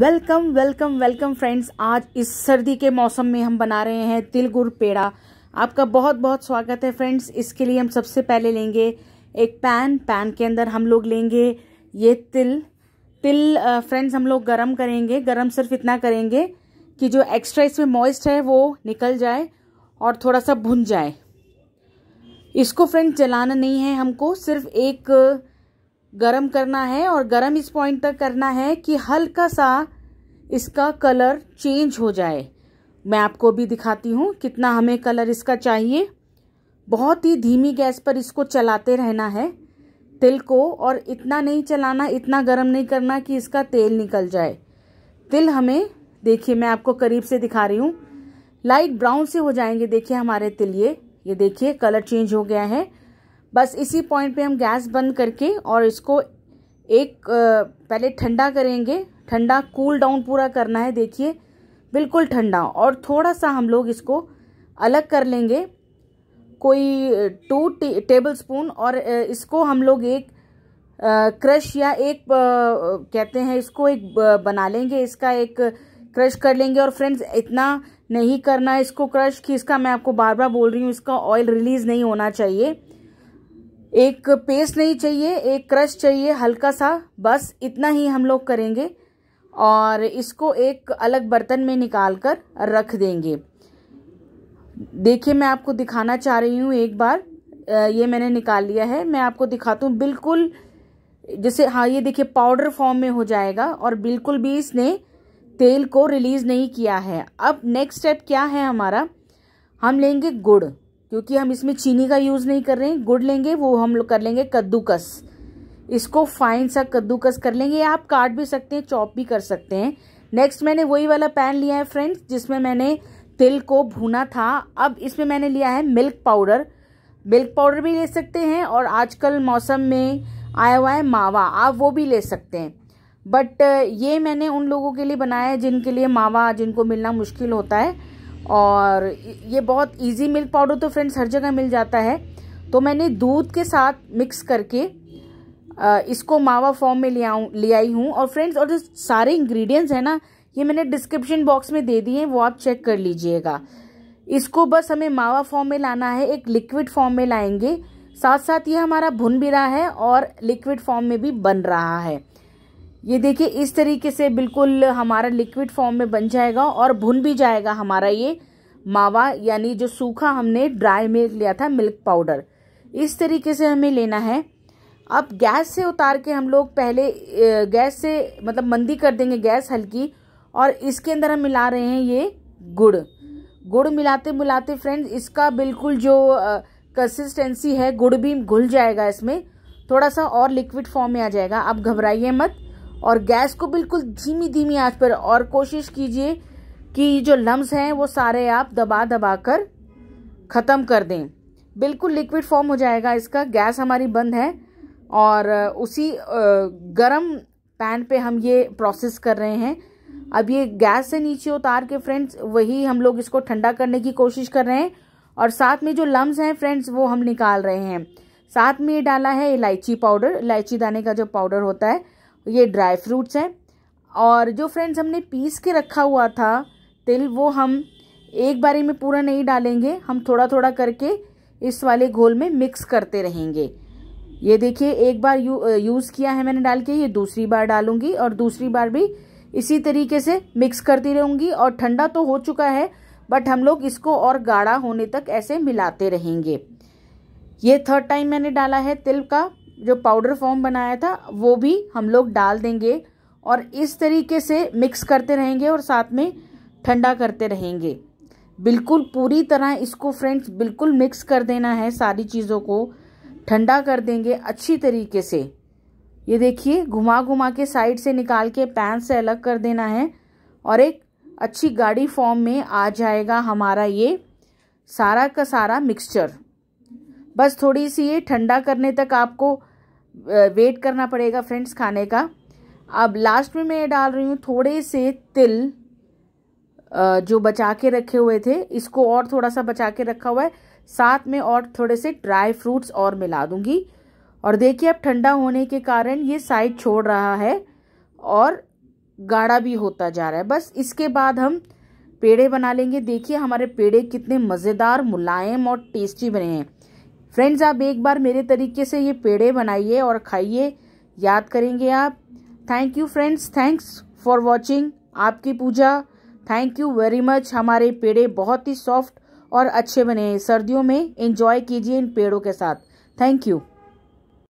welcome welcome welcome friends आज इस सर्दी के मौसम में हम बना रहे हैं तिल गुड़ पेड़ा आपका बहुत बहुत स्वागत है फ्रेंड्स इसके लिए हम सबसे पहले लेंगे एक पैन पैन के अंदर हम लोग लेंगे ये तिल तिल फ्रेंड्स हम लोग गरम करेंगे गरम सिर्फ इतना करेंगे कि जो एक्स्ट्रा इसमें मॉइस्ट है वो निकल जाए और थोड़ा सा भुन जाए इसको फ्रेंड्स जलाना नहीं है हमको सिर्फ एक गरम करना है और गरम इस पॉइंट तक करना है कि हल्का सा इसका कलर चेंज हो जाए मैं आपको भी दिखाती हूँ कितना हमें कलर इसका चाहिए बहुत ही धीमी गैस पर इसको चलाते रहना है तिल को और इतना नहीं चलाना इतना गर्म नहीं करना कि इसका तेल निकल जाए तिल हमें देखिए मैं आपको करीब से दिखा रही हूँ लाइट ब्राउन से हो जाएंगे देखिए हमारे तिल ये ये देखिए कलर चेंज हो गया है बस इसी पॉइंट पे हम गैस बंद करके और इसको एक पहले ठंडा करेंगे ठंडा कूल डाउन पूरा करना है देखिए बिल्कुल ठंडा और थोड़ा सा हम लोग इसको अलग कर लेंगे कोई टू टेबल स्पून और इसको हम लोग एक क्रश या एक कहते हैं इसको एक बना लेंगे इसका एक क्रश कर लेंगे और फ्रेंड्स इतना नहीं करना है इसको क्रश कि इसका मैं आपको बार बार बोल रही हूँ इसका ऑयल रिलीज़ नहीं होना चाहिए एक पेस्ट नहीं चाहिए एक क्रश चाहिए हल्का सा बस इतना ही हम लोग करेंगे और इसको एक अलग बर्तन में निकाल कर रख देंगे देखिए मैं आपको दिखाना चाह रही हूँ एक बार ये मैंने निकाल लिया है मैं आपको दिखाती हूँ बिल्कुल जैसे हाँ ये देखिए पाउडर फॉर्म में हो जाएगा और बिल्कुल भी इसने तेल को रिलीज़ नहीं किया है अब नेक्स्ट स्टेप क्या है हमारा हम लेंगे गुड़ क्योंकि हम इसमें चीनी का यूज़ नहीं कर रहे हैं गुड़ लेंगे वो हम लोग कर लेंगे कद्दूकस इसको फाइन सा कद्दूकस कर लेंगे आप काट भी सकते हैं चॉप भी कर सकते हैं नेक्स्ट मैंने वही वाला पैन लिया है फ्रेंड्स जिसमें मैंने तिल को भुना था अब इसमें मैंने लिया है मिल्क पाउडर मिल्क पाउडर भी ले सकते हैं और आजकल मौसम में आया हुआ है मावा आप वो भी ले सकते हैं बट ये मैंने उन लोगों के लिए बनाया है जिनके लिए मावा जिनको मिलना मुश्किल होता है और ये बहुत इजी मिल्क पाउडर तो फ्रेंड्स हर जगह मिल जाता है तो मैंने दूध के साथ मिक्स करके इसको मावा फॉर्म में ले आऊँ ले आई हूँ और फ्रेंड्स और जो सारे इंग्रेडिएंट्स हैं ना ये मैंने डिस्क्रिप्शन बॉक्स में दे दिए हैं वो आप चेक कर लीजिएगा इसको बस हमें मावा फॉर्म में लाना है एक लिक्विड फॉर्म में लाएंगे साथ साथ ये हमारा भुन भी रहा है और लिक्विड फॉर्म में भी बन रहा है ये देखिए इस तरीके से बिल्कुल हमारा लिक्विड फॉर्म में बन जाएगा और भुन भी जाएगा हमारा ये मावा यानी जो सूखा हमने ड्राई मिल्क लिया था मिल्क पाउडर इस तरीके से हमें लेना है अब गैस से उतार के हम लोग पहले गैस से मतलब मंदी कर देंगे गैस हल्की और इसके अंदर हम मिला रहे हैं ये गुड़ गुड़ मिलाते मिलाते फ्रेंड्स इसका बिल्कुल जो कंसिस्टेंसी है गुड़ भी घुल जाएगा इसमें थोड़ा सा और लिक्विड फॉर्म में आ जाएगा आप घबराइए मत और गैस को बिल्कुल धीमी धीमी आंच पर और कोशिश कीजिए कि जो लम्स हैं वो सारे आप दबा दबा कर ख़त्म कर दें बिल्कुल लिक्विड फॉर्म हो जाएगा इसका गैस हमारी बंद है और उसी गरम पैन पे हम ये प्रोसेस कर रहे हैं अब ये गैस से नीचे उतार के फ्रेंड्स वही हम लोग इसको ठंडा करने की कोशिश कर रहे हैं और साथ में जो लम्स हैं फ्रेंड्स वो हम निकाल रहे हैं साथ में ये डाला है इलायची पाउडर इलायची दाने का जो पाउडर होता है ये ड्राई फ्रूट्स हैं और जो फ्रेंड्स हमने पीस के रखा हुआ था तिल वो हम एक बारी में पूरा नहीं डालेंगे हम थोड़ा थोड़ा करके इस वाले घोल में मिक्स करते रहेंगे ये देखिए एक बार यू, यूज़ किया है मैंने डाल के ये दूसरी बार डालूंगी और दूसरी बार भी इसी तरीके से मिक्स करती रहूँगी और ठंडा तो हो चुका है बट हम लोग इसको और गाढ़ा होने तक ऐसे मिलाते रहेंगे ये थर्ड टाइम मैंने डाला है तिल का जो पाउडर फॉर्म बनाया था वो भी हम लोग डाल देंगे और इस तरीके से मिक्स करते रहेंगे और साथ में ठंडा करते रहेंगे बिल्कुल पूरी तरह इसको फ्रेंड्स बिल्कुल मिक्स कर देना है सारी चीज़ों को ठंडा कर देंगे अच्छी तरीके से ये देखिए घुमा घुमा के साइड से निकाल के पैन से अलग कर देना है और एक अच्छी गाढ़ी फॉर्म में आ जाएगा हमारा ये सारा का सारा मिक्सचर बस थोड़ी सी ये ठंडा करने तक आपको वेट करना पड़ेगा फ्रेंड्स खाने का अब लास्ट में मैं ये डाल रही हूँ थोड़े से तिल जो बचा के रखे हुए थे इसको और थोड़ा सा बचा के रखा हुआ है साथ में और थोड़े से ड्राई फ्रूट्स और मिला दूंगी और देखिए अब ठंडा होने के कारण ये साइड छोड़ रहा है और गाढ़ा भी होता जा रहा है बस इसके बाद हम पेड़े बना लेंगे देखिए हमारे पेड़े कितने मज़ेदार मुलायम और टेस्टी बने हैं फ्रेंड्स आप एक बार मेरे तरीके से ये पेड़े बनाइए और खाइए याद करेंगे आप thank you friends thanks for watching आपकी Puja thank you very much हमारे पेड़े बहुत ही सॉफ्ट और अच्छे बने हैं सर्दियों में इन्जॉय कीजिए इन पेड़ों के साथ थैंक यू